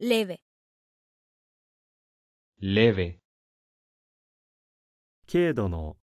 leve, leve 軽度の